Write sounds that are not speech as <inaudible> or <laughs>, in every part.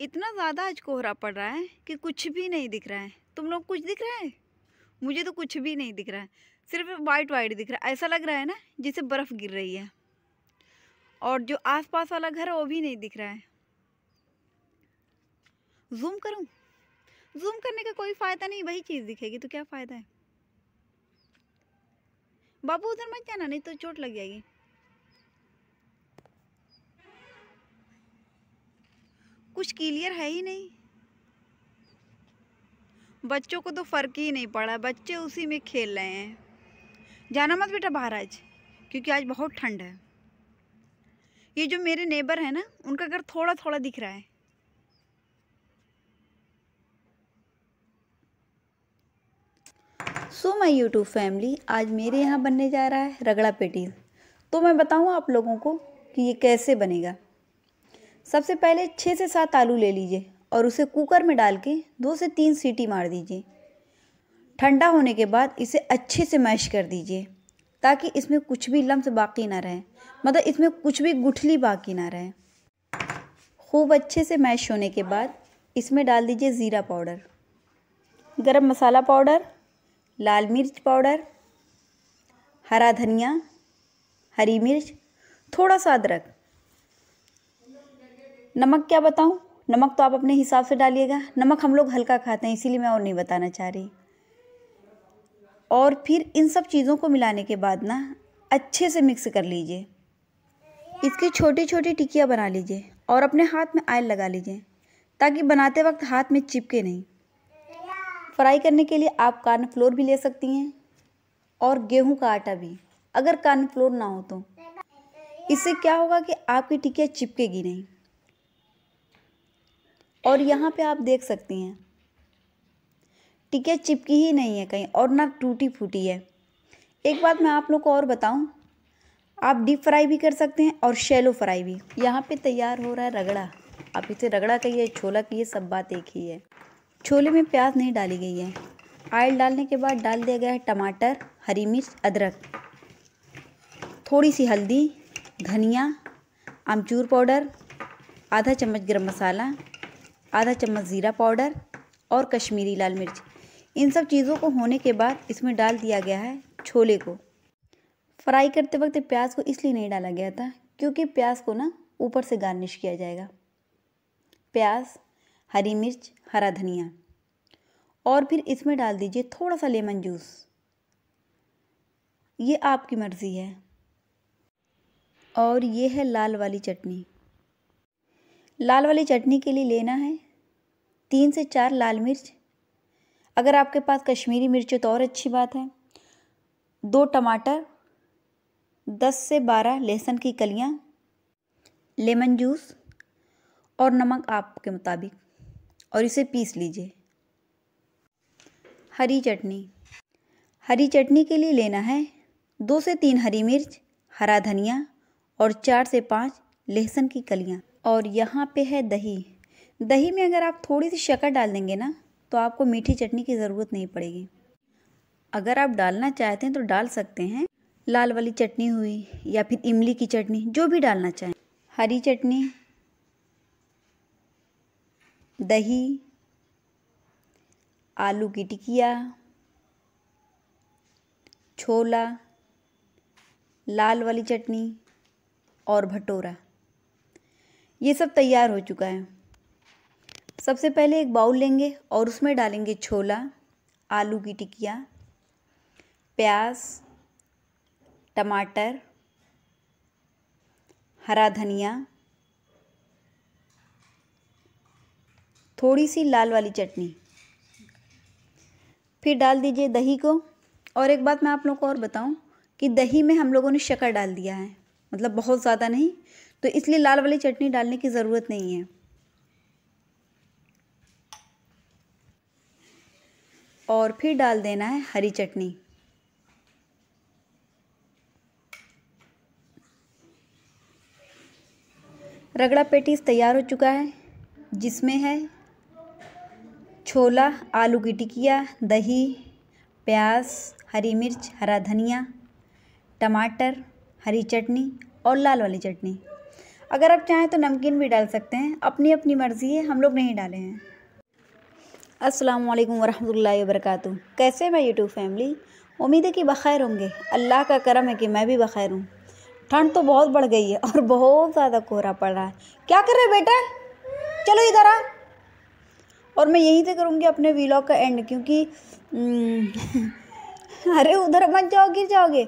इतना ज़्यादा आज कोहरा पड़ रहा है कि कुछ भी नहीं दिख रहा है तुम लोग कुछ दिख रहा है मुझे तो कुछ भी नहीं दिख रहा है सिर्फ वाइट वाइट दिख रहा है ऐसा लग रहा है ना जिसे बर्फ़ गिर रही है और जो आसपास वाला घर है वो भी नहीं दिख रहा है जूम करूं जूम करने का कोई फ़ायदा नहीं वही चीज़ दिखेगी तो क्या फ़ायदा है बाबू उधर मत जाना नहीं तो चोट लग जाएगी कुछ क्लियर है ही नहीं बच्चों को तो फ़र्क ही नहीं पड़ा बच्चे उसी में खेल रहे हैं जाना मत बेटा बाहर आज क्योंकि आज बहुत ठंड है ये जो मेरे नेबर है ना उनका घर थोड़ा थोड़ा दिख रहा है सो माई यूट्यूब फैमिली आज मेरे यहाँ बनने जा रहा है रगड़ा पेटी तो मैं बताऊँ आप लोगों को कि ये कैसे बनेगा सबसे पहले छः से सात आलू ले लीजिए और उसे कुकर में डाल के दो से तीन सीटी मार दीजिए ठंडा होने के बाद इसे अच्छे से मैश कर दीजिए ताकि इसमें कुछ भी लम्स बाकी ना रहे मतलब इसमें कुछ भी गुठली बाकी ना रहे खूब अच्छे से मैश होने के बाद इसमें डाल दीजिए ज़ीरा पाउडर गरम मसाला पाउडर लाल मिर्च पाउडर हरा धनिया हरी मिर्च थोड़ा सा अदरक नमक क्या बताऊँ नमक तो आप अपने हिसाब से डालिएगा नमक हम लोग हल्का खाते हैं इसीलिए मैं और नहीं बताना चाह रही और फिर इन सब चीज़ों को मिलाने के बाद ना अच्छे से मिक्स कर लीजिए इसकी छोटी छोटी टिकिया बना लीजिए और अपने हाथ में आयल लगा लीजिए ताकि बनाते वक्त हाथ में चिपके नहीं फ्राई करने के लिए आप कार्नफ्लोर भी ले सकती हैं और गेहूं का आटा भी अगर कार्नफ्लोर ना हो तो इससे क्या होगा कि आपकी टिकिया चिपकेगी नहीं और यहाँ पे आप देख सकती हैं टिकट चिपकी ही नहीं है कहीं और ना टूटी फूटी है एक बात मैं आप लोग को और बताऊँ आप डीप फ्राई भी कर सकते हैं और शेलो फ्राई भी यहाँ पे तैयार हो रहा है रगड़ा आप इसे रगड़ा कहिए छोला कहिए सब बात एक ही है छोले में प्याज नहीं डाली गई है आयल डालने के बाद डाल दिया गया है टमाटर हरी मिर्च अदरक थोड़ी सी हल्दी धनिया आमचूर पाउडर आधा चम्मच गरम मसाला आधा चम्मच ज़ीरा पाउडर और कश्मीरी लाल मिर्च इन सब चीज़ों को होने के बाद इसमें डाल दिया गया है छोले को फ्राई करते वक्त प्याज को इसलिए नहीं डाला गया था क्योंकि प्याज को ना ऊपर से गार्निश किया जाएगा प्याज हरी मिर्च हरा धनिया और फिर इसमें डाल दीजिए थोड़ा सा लेमन जूस ये आपकी मर्ज़ी है और ये है लाल वाली चटनी लाल वाली चटनी के लिए लेना है तीन से चार लाल मिर्च अगर आपके पास कश्मीरी मिर्च हो तो और अच्छी बात है दो टमाटर दस से बारह लहसुन की कलियाँ लेमन जूस और नमक आपके मुताबिक और इसे पीस लीजिए हरी चटनी हरी चटनी के लिए लेना है दो से तीन हरी मिर्च हरा धनिया और चार से पाँच लहसुन की कलियाँ और यहाँ पे है दही दही में अगर आप थोड़ी सी शक्कर डाल देंगे ना तो आपको मीठी चटनी की ज़रूरत नहीं पड़ेगी अगर आप डालना चाहते हैं तो डाल सकते हैं लाल वाली चटनी हुई या फिर इमली की चटनी जो भी डालना चाहें हरी चटनी दही आलू की टिकिया छोला लाल वाली चटनी और भटोरा ये सब तैयार हो चुका है सबसे पहले एक बाउल लेंगे और उसमें डालेंगे छोला आलू की टिकिया प्याज टमाटर हरा धनिया थोड़ी सी लाल वाली चटनी फिर डाल दीजिए दही को और एक बात मैं आप लोगों को और बताऊं कि दही में हम लोगों ने शक्कर डाल दिया है मतलब बहुत ज़्यादा नहीं तो इसलिए लाल वाली चटनी डालने की ज़रूरत नहीं है और फिर डाल देना है हरी चटनी रगड़ा पेटीज तैयार हो चुका है जिसमें है छोला आलू की टिकिया दही प्याज हरी मिर्च हरा धनिया टमाटर हरी चटनी और लाल वाली चटनी अगर आप चाहें तो नमकीन भी डाल सकते हैं अपनी अपनी मर्ज़ी है हम लोग नहीं डाले हैं अस्सलाम वालेकुम वरहमतुल्लाहि वबरकातु कैसे मैं यूट्यूब फैमिली उम्मीद है कि बखैर होंगे अल्लाह का करम है कि मैं भी बखैर हूँ ठंड तो बहुत बढ़ गई है और बहुत ज़्यादा कोहरा पड़ रहा है क्या कर रहे बेटा चलो इधर आ और मैं यहीं से करूँगी अपने वीलॉग का एंड क्योंकि हम्म, <laughs> अरे उधर मत जाओ गिर जाओगे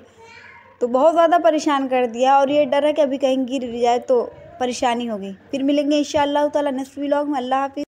तो बहुत ज़्यादा परेशान कर दिया और ये डर है कि अभी कहीं गिर जाए तो परेशानी होगी फिर मिलेंगे इन ताला नेक्स्ट व्लॉग में अल्लाह हाफिज़